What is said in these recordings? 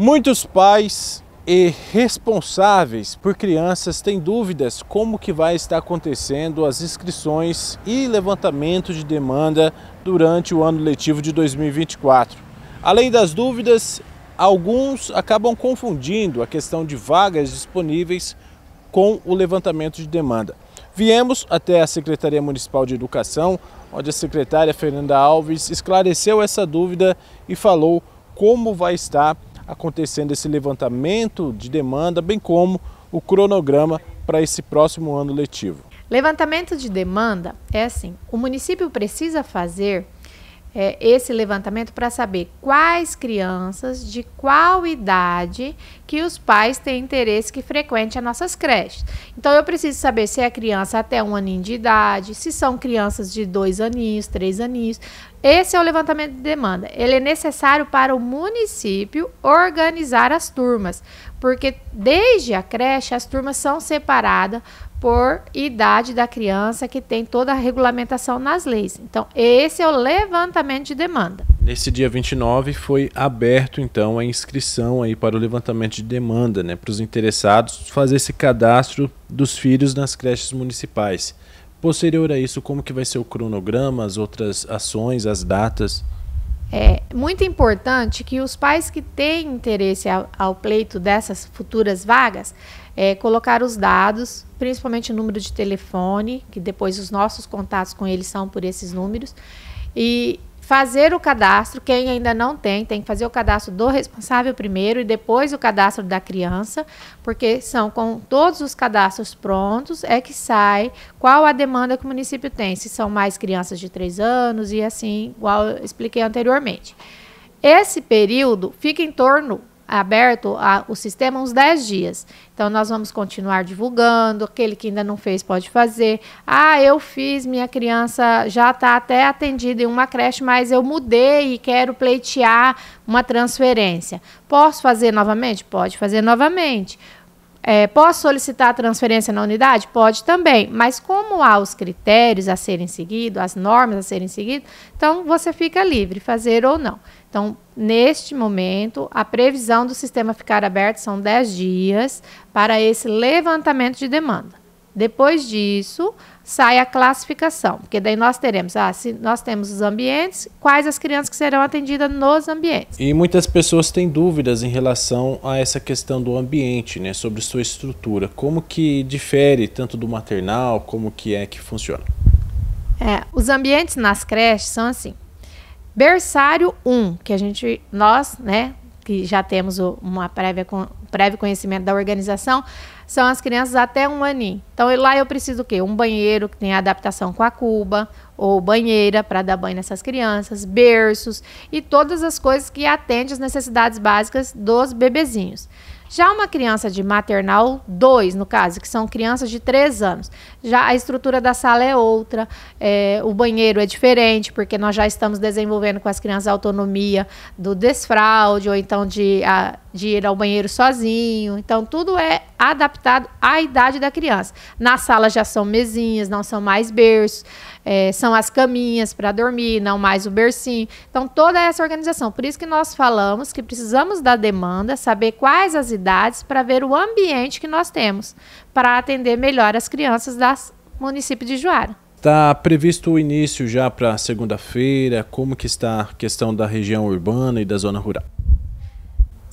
Muitos pais e responsáveis por crianças têm dúvidas como que vai estar acontecendo as inscrições e levantamento de demanda durante o ano letivo de 2024. Além das dúvidas, alguns acabam confundindo a questão de vagas disponíveis com o levantamento de demanda. Viemos até a Secretaria Municipal de Educação, onde a secretária Fernanda Alves esclareceu essa dúvida e falou como vai estar acontecendo esse levantamento de demanda, bem como o cronograma para esse próximo ano letivo. Levantamento de demanda é assim: o município precisa fazer é, esse levantamento para saber quais crianças de qual idade que os pais têm interesse que frequente as nossas creches. Então eu preciso saber se é criança até um aninho de idade, se são crianças de dois aninhos, três aninhos. Esse é o levantamento de demanda. Ele é necessário para o município organizar as turmas, porque desde a creche as turmas são separadas por idade da criança, que tem toda a regulamentação nas leis. Então, esse é o levantamento de demanda. Nesse dia 29 foi aberto então a inscrição aí para o levantamento de demanda, né, para os interessados fazer esse cadastro dos filhos nas creches municipais. Posterior a isso, como que vai ser o cronograma, as outras ações, as datas? É muito importante que os pais que têm interesse ao, ao pleito dessas futuras vagas é, colocar os dados, principalmente o número de telefone, que depois os nossos contatos com eles são por esses números, e fazer o cadastro. Quem ainda não tem, tem que fazer o cadastro do responsável primeiro e depois o cadastro da criança, porque são com todos os cadastros prontos é que sai qual a demanda que o município tem, se são mais crianças de 3 anos e assim, igual expliquei anteriormente. Esse período fica em torno aberto a, o sistema uns 10 dias. Então, nós vamos continuar divulgando. Aquele que ainda não fez pode fazer. Ah, eu fiz, minha criança já está até atendida em uma creche, mas eu mudei e quero pleitear uma transferência. Posso fazer novamente? Pode fazer novamente. É, posso solicitar transferência na unidade? Pode também, mas como há os critérios a serem seguidos, as normas a serem seguidas, então você fica livre, fazer ou não. Então, neste momento, a previsão do sistema ficar aberto são 10 dias para esse levantamento de demanda. Depois disso, sai a classificação, porque daí nós teremos, ah, se nós temos os ambientes, quais as crianças que serão atendidas nos ambientes. E muitas pessoas têm dúvidas em relação a essa questão do ambiente, né, sobre sua estrutura, como que difere tanto do maternal, como que é que funciona? É, os ambientes nas creches são assim. Berçário 1, que a gente nós, né, que já temos uma prévia um prévio conhecimento da organização, são as crianças até um aninho. Então lá eu preciso o quê? Um banheiro que tem adaptação com a cuba ou banheira para dar banho nessas crianças, berços e todas as coisas que atendem às necessidades básicas dos bebezinhos. Já uma criança de maternal 2, no caso, que são crianças de 3 anos, já a estrutura da sala é outra, é, o banheiro é diferente, porque nós já estamos desenvolvendo com as crianças a autonomia do desfraude ou então de a, de ir ao banheiro sozinho. Então, tudo é adaptado à idade da criança. Na sala já são mesinhas, não são mais berços, é, são as caminhas para dormir, não mais o bercinho. Então, toda essa organização. Por isso que nós falamos que precisamos da demanda, saber quais as idades para ver o ambiente que nós temos para atender melhor as crianças do município de Juara. Está previsto o início já para segunda-feira? Como que está a questão da região urbana e da zona rural?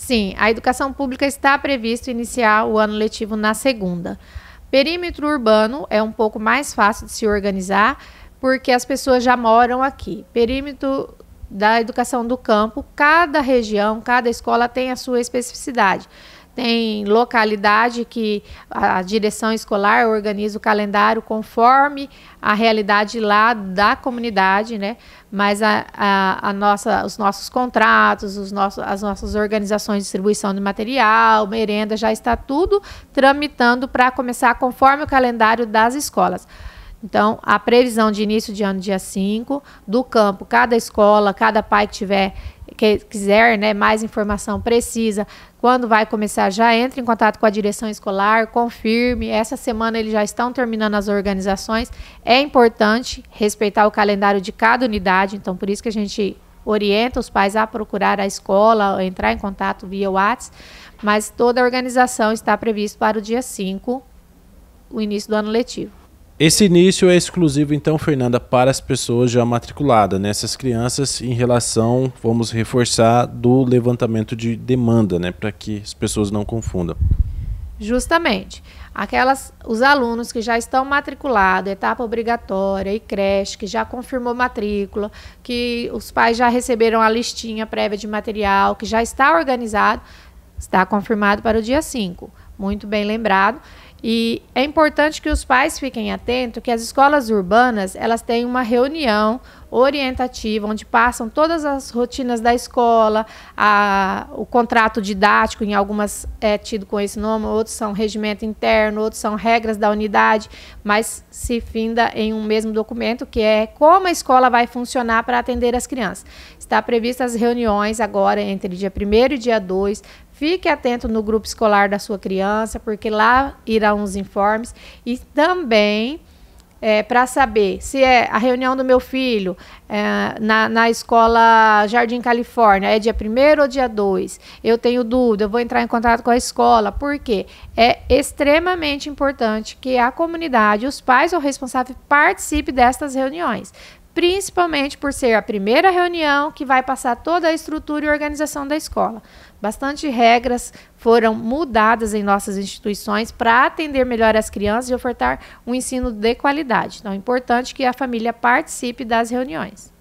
Sim, a educação pública está previsto iniciar o ano letivo na segunda. Perímetro urbano é um pouco mais fácil de se organizar, porque as pessoas já moram aqui. Perímetro da educação do campo, cada região, cada escola tem a sua especificidade tem localidade que a direção escolar organiza o calendário conforme a realidade lá da comunidade, né? Mas a, a, a nossa, os nossos contratos, os nossos, as nossas organizações de distribuição de material, merenda, já está tudo tramitando para começar conforme o calendário das escolas. Então, a previsão de início de ano, dia 5, do campo, cada escola, cada pai que tiver que quiser né, mais informação precisa, quando vai começar, já entre em contato com a direção escolar, confirme. Essa semana eles já estão terminando as organizações. É importante respeitar o calendário de cada unidade, então por isso que a gente orienta os pais a procurar a escola, entrar em contato via WhatsApp, mas toda a organização está prevista para o dia 5, o início do ano letivo. Esse início é exclusivo, então, Fernanda, para as pessoas já matriculadas, né? crianças, em relação, vamos reforçar, do levantamento de demanda, né? Para que as pessoas não confundam. Justamente. Aquelas, os alunos que já estão matriculados, etapa obrigatória e creche, que já confirmou matrícula, que os pais já receberam a listinha prévia de material, que já está organizado, está confirmado para o dia 5. Muito bem lembrado. E é importante que os pais fiquem atentos que as escolas urbanas, elas têm uma reunião orientativa, onde passam todas as rotinas da escola, a, o contrato didático, em algumas é tido com esse nome, outros são regimento interno, outros são regras da unidade, mas se finda em um mesmo documento, que é como a escola vai funcionar para atender as crianças. Está previstas as reuniões agora entre dia 1 e dia 2, Fique atento no grupo escolar da sua criança, porque lá irão os informes e também é, para saber se é a reunião do meu filho é, na, na escola Jardim Califórnia é dia 1 ou dia 2. Eu tenho dúvida, eu vou entrar em contato com a escola, porque é extremamente importante que a comunidade, os pais ou responsável participe destas reuniões. Principalmente por ser a primeira reunião que vai passar toda a estrutura e organização da escola bastante regras foram mudadas em nossas instituições para atender melhor as crianças e ofertar um ensino de qualidade. Então, é importante que a família participe das reuniões.